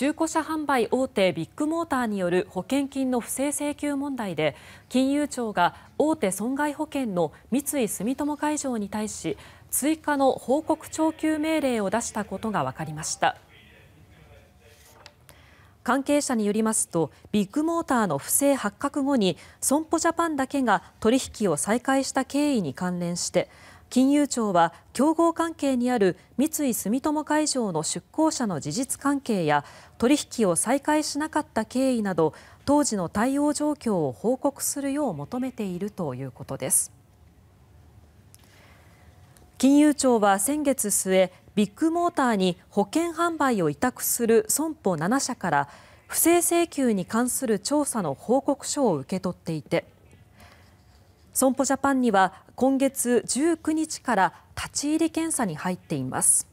中古車販売大手ビッグモーターによる保険金の不正請求問題で金融庁が大手損害保険の三井住友海上に対し追加の報告徴求命令を出したことが分かりました。関係者によりますとビッグモーターの不正発覚後に損保ジャパンだけが取引を再開した経緯に関連して金融庁は競合関係にある三井住友海上の出向者の事実関係や取引を再開しなかった経緯など当時の対応状況を報告するよう求めているということです。金融庁は先月末ビッグモーターに保険販売を委託する損保7社から不正請求に関する調査の報告書を受け取っていて損保ジャパンには今月19日から立ち入り検査に入っています。